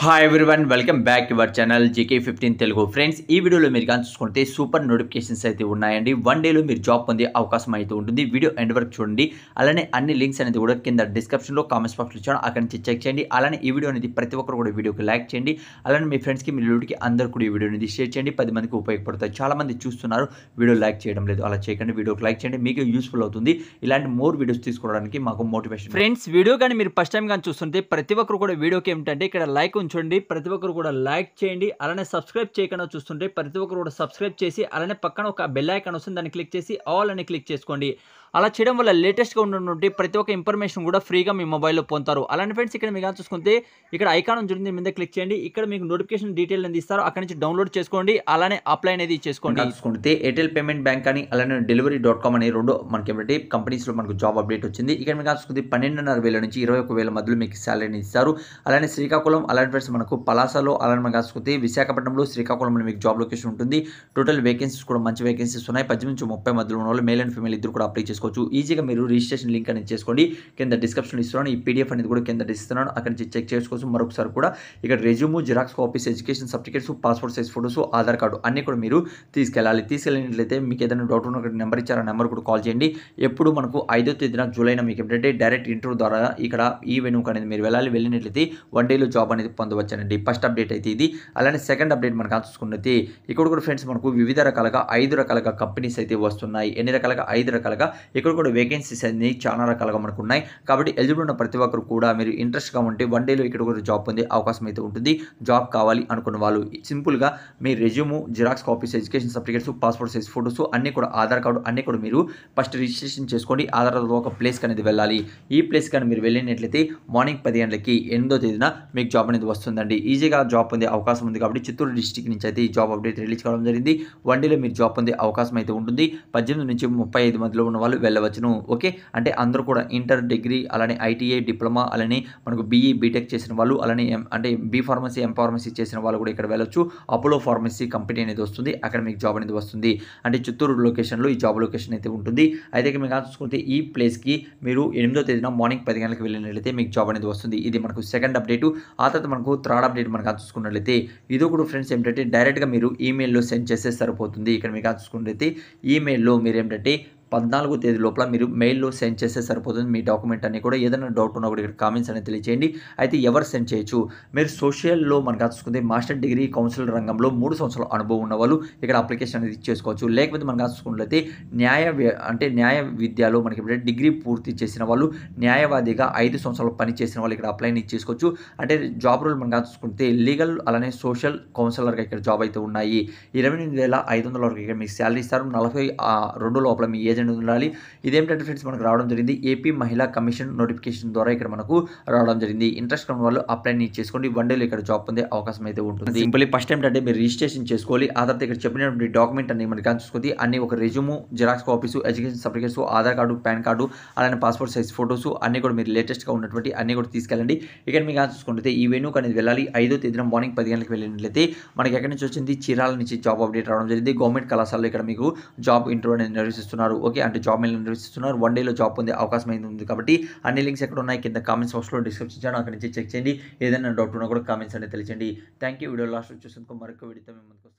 hi everyone welcome back to our channel GK fifteen Telugu friends ఈ వీడియోలో మీరు కానీ చూసుకుంటే సూపర్ నోటిఫికేషన్స్ అయితే ఉన్నాయండి వన్ డేలో మీరు జాబ్ పొందే అవకాశం అయితే ఉంటుంది వీడియో ఎండ్ వరకు చూడండి అలానే అన్ని లింక్స్ అనేది కూడా కింద డిస్క్రిప్షన్లో కామెంట్స్ బాక్స్లో ఇచ్చాను అక్కడ నుంచి చెక్ చేయండి అలానే ఈ వీడియో అనేది ప్రతి ఒక్కరు కూడా వీడియోకి లైక్ చేయండి అలానే మీ ఫ్రెండ్స్కి మీ రిలేటివ్కి అందరూ కూడా ఈ వీడియో అనేది షేర్ చేయండి పది మందికి ఉపయోగపడతాయి చాలామంది చూస్తున్నారు వీడియో లైక్ చేయడం లేదు అలా చేయకండి వీడియోకి లైక్ చేయండి మీకు యూస్ఫుల్ అవుతుంది ఇలాంటి మోర్ వీడియోస్ తీసుకోవడానికి మాకు మోటివేషన్ ఫ్రెండ్స్ వీడియో కానీ మీరు ఫస్ట్ టైం కానీ చూస్తుంటే ప్రతి ఒక్కరు కూడా వీడియోకి ఏంటంటే ఇక్కడ లైక్ ఉంచండి ప్రతి ఒక్కరు కూడా లైక్ చేయండి అలానే సబ్స్క్రైబ్ చేయకుండా చూస్తుంటే ప్రతి ఒక్కరు కూడా సబ్స్క్రైబ్ చేసి అలానే పక్కన ఒక బెల్ ఐకాన్ వస్తుంది దాన్ని క్లిక్ చేసి ఆల్ అని క్లిక్ చేసుకోండి అలా చేయడం వల్ల లేటెస్ట్గా ఉన్నటువంటి ప్రతి ఒక్క ఇన్ఫర్మేషన్ కూడా ఫ్రీగా మీ మొబైల్లో పొందుతారు అలానే ఫ్రెండ్స్ ఇక్కడ మీకు చూసుకుంటే ఇక్కడ ఐకాన్ ఉంటుంది మీద క్లిక్ చేయండి ఇక్కడ మీకు నోటిఫికేషన్ డీటెయిల్ అనేది ఇస్తారు అక్కడ నుంచి డౌన్లోడ్ చేసుకోండి అలానే అప్లై అనేది చేసుకోండి చూసుకుంటే ఎయిర్టెల్ పేమెంట్ బ్యాంక్ కానీ అలానే డెలివరీ డాట్ కామ్ అనే రెండు మనకి ఏమంటే కంపెనీస్లో మనకు జాబ్ అప్డేట్ వచ్చింది ఇక్కడ మీకు చూసుకుంటే పన్నెండున్నర వేల నుంచి ఇరవై ఒక వేల మధ్యలో మీకు శాలరీని ఇస్తారు అలానే శ్రీకాకుళం అలాంటి ఫ్రెండ్స్ మనకు పలాసలో అలా మనకు కాసుకుంది విశాఖపట్నంలో శ్రీకాకుళంలో మీకు జాబ్ లొకేషన్ ఉంటుంది టోటల్ వేకెన్సీస్ కూడా మంచి వేకెన్సీస్ ఉన్నాయి పది నుంచి ముప్పై మధ్యలో ఉన్న వాళ్ళు మేల్ అండ్ ఫీమేల్ ఇద్దరు కూడా అప్లై చేసుకోవచ్చు ఈజీగా మీరు రిజిస్ట్రేషన్ లింక్ అనేది చేసుకోండి కింద డిస్క్రిప్షన్ ఇస్తున్నాను ఈ పీడిఎఫ్ అనేది కూడా కింద ఇస్తున్నాను అక్కడ నుంచి చెక్ చేసుకోవచ్చు మరొకసారి కూడా ఇక్కడ resume xerox copies education certificates passport size photos Aadhaar card అన్ని కూడా మీరు తీసుకెళ్ళాలి తీసుకెళ్ళినట్లయితే మీకు ఏదైనా డౌట్ ఉన్న నెంబర్ ఇచ్చారు ఆ నెంబర్ కూడా కాల్ చేయండి ఎప్పుడు మనకు ఐదో తేదీన జూలైన మీకు ఏంటంటే డైరెక్ట్ ఇంటర్వ్యూ ద్వారా ఇక్కడ ఈ వెనుక అనేది మీరు వెళ్ళాలి వెళ్ళినట్లయితే వన్ డేలో జాబ్ అనేది పొందవచ్చండి ఫస్ట్ అప్డేట్ అయితే ఇది అలానే సెకండ్ అప్డేట్ మనకు చూసుకున్నది ఇక్కడ కూడా ఫ్రెండ్స్ మనకు వివిధ రకాలుగా ఐదు రకాలుగా కంపెనీస్ అయితే వస్తున్నాయి ఎన్ని రకాలుగా ఐదు రకాలుగా ఇక్కడ కూడా వేకెన్సీస్ అన్ని చాలా రకాలుగా మనకు ఉన్నాయి కాబట్టి ఎలిజిబుల్ ఉన్న ప్రతి ఒక్కరు కూడా మీరు ఇంట్రెస్ట్గా ఉంటే వన్ డేలో ఇక్కడ కూడా జాబ్ పొందే అవకాశం అయితే ఉంటుంది జాబ్ కావాలి అనుకున్న వాళ్ళు సింపుల్గా మీ resume xerox copies education certificates passport size photos అన్నీ కూడా ఆధార్ కార్డు అన్నీ కూడా మీరు ఫస్ట్ రిజిస్ట్రేషన్ చేసుకోండి ఆధార్ ఒక ప్లేస్కి అనేది వెళ్ళాలి ఈ ప్లేస్ కానీ మీరు వెళ్ళినట్లయితే మార్నింగ్ పది గంటలకి ఎనిమిదో తేదీన మీకు జాబ్ అనేది వస్తుందండి ఈజీగా జాబ్ పొందే అవకాశం ఉంది కాబట్టి చిత్తూరు డిస్టిక్ నుంచి అయితే ఈ జాబ్ అప్డేట్ రిలీజ్ కావడం జరిగింది వన్ డేలో మీరు జాబ్ పొందే అవకాశం అయితే ఉంటుంది పద్దెనిమిది నుంచి ముప్పై ఐదు మందిలో ఉన్న వాళ్ళు వెళ్ళవచ్చును ఓకే అంటే అందరూ కూడా ఇంటర్ డిగ్రీ అలానే ఐటీఐ డిప్లొమా అలానే మనకు బీఈ బీటెక్ చేసిన వాళ్ళు అలానే అంటే బీ ఫార్మసీ ఎం ఫార్మసీ చేసిన వాళ్ళు కూడా ఇక్కడ వెళ్ళొచ్చు అపోలో ఫార్మసీ కంపెనీ అనేది వస్తుంది అక్కడ మీకు జాబ్ అనేది వస్తుంది అంటే చిత్తూరు లొకేషన్లో ఈ జాబ్ లొకేషన్ అయితే ఉంటుంది అయితే మీకు చూసుకుంటే ఈ ప్లేస్కి మీరు ఎనిమిదో తేదీన మార్నింగ్ పది గంటలకు వెళ్ళినట్లయితే మీకు జాబ్ అనేది వస్తుంది ఇది మనకు సెకండ్ అప్డేటు ఆ తర్వాత మనకు మనకు థర్డ్ అప్డేట్ మనకు చూసుకున్నట్లయితే ఇది కూడా ఫ్రెండ్స్ ఏంటంటే డైరెక్ట్గా మీరు ఈమెయిల్లో సెండ్ చేస్తే సరిపోతుంది ఇక్కడ మీకు చూసుకున్నట్లయితే ఈమెయిల్లో మీరు ఏంటంటే పద్నాలుగో తేదీ లోపల మీరు మెయిల్లో సెండ్ చేస్తే సరిపోతుంది మీ డాక్యుమెంట్ అన్ని కూడా ఏదైనా డౌట్ ఉన్నా కూడా ఇక్కడ కామెంట్స్ అనేది తెలియజేయండి అయితే ఎవరు సెండ్ చేయొచ్చు మీరు సోషల్లో మనకు రాసుకుంది మాస్టర్ డిగ్రీ కౌన్సిలర్ రంగంలో మూడు సంవత్సరాల అనుభవం ఉన్న ఇక్కడ అప్లికేషన్ అనేది ఇచ్చేసుకోవచ్చు లేకపోతే మనకు రాసుకున్నట్లయితే న్యాయ అంటే న్యాయ విద్యలో మనకి డిగ్రీ పూర్తి చేసిన వాళ్ళు న్యాయవాదిగా ఐదు సంవత్సరాలు పని చేసిన వాళ్ళు ఇక్కడ అప్లై ఇచ్చేసుకోవచ్చు అంటే జాబ్ రోల్ మనం రాసుకుంటే లీగల్ అలానే సోషల్ కౌన్సిలర్గా ఇక్కడ జాబ్ అయితే ఉన్నాయి ఇరవై ఎనిమిది వేల ఐదు వందల వరకు ఇక్కడ మీకు శాలరీ ఇస్తారు నలభై రెండు లోపల మీ ఏజ్ ఏజెంట్ ఉండాలి ఇదేంటంటే ఫ్రెండ్స్ మనకు రావడం జరిగింది ఏపీ మహిళా కమిషన్ నోటిఫికేషన్ ద్వారా ఇక్కడ మనకు రావడం జరిగింది ఇంట్రెస్ట్ ఉన్న వాళ్ళు అప్లై చేసుకోండి వన్ డేలో ఇక్కడ జాబ్ పొందే అవకాశం అయితే ఉంటుంది సింపుల్లీ ఫస్ట్ టైం అంటే మీరు రిజిస్ట్రేషన్ చేసుకోవాలి ఆ తర్వాత ఇక్కడ చెప్పినటువంటి డాక్యుమెంట్ అన్ని మనకి చూసుకుంది అన్ని ఒక resume xerox copies education certificates Aadhaar card PAN card అలానే పాస్పోర్ట్ సైజ్ ఫోటోస్ అన్ని కూడా మీరు లేటెస్ట్గా ఉన్నటువంటి అన్ని కూడా తీసుకెళ్ళండి ఇక్కడ మీకు చూసుకుంటే ఈ వెనుక అనేది వెళ్ళాలి ఐదో తేదీన మార్నింగ్ పది గంటలకు వెళ్ళినట్లయితే మనకి ఎక్కడి నుంచి వచ్చింది చీరాల నుంచి జాబ్ అప్డేట్ రావడం జరిగింది గవర్నమెంట్ కళాశాలలో ఇక్కడ మీకు జాబ్ ఇంటర్వ్యూ అనేది నిర్వహిస్తున్నారు ఓకే అంటే జాబ్ మెయిల్ నిర్వహిస్తున్నారు వన్ డేలో జాబ్ పొందే అవకాశం అయింది ఉంది కాబట్టి అన్ని లింక్స్ ఎక్కడ ఉన్నాయి కింద కామెంట్స్ బాక్స్లో డిస్క్రిప్షన్ చేయడం అక్కడ నుంచి చెక్ చేయండి ఏదైనా డౌట్ ఉన్నా కూడా కామెంట్స్ అనేది తెలియండి థ్యాంక్ యూ వీడియో లాస్ట్ చూసేందుకు మరొక విడితే మేము ముందుకు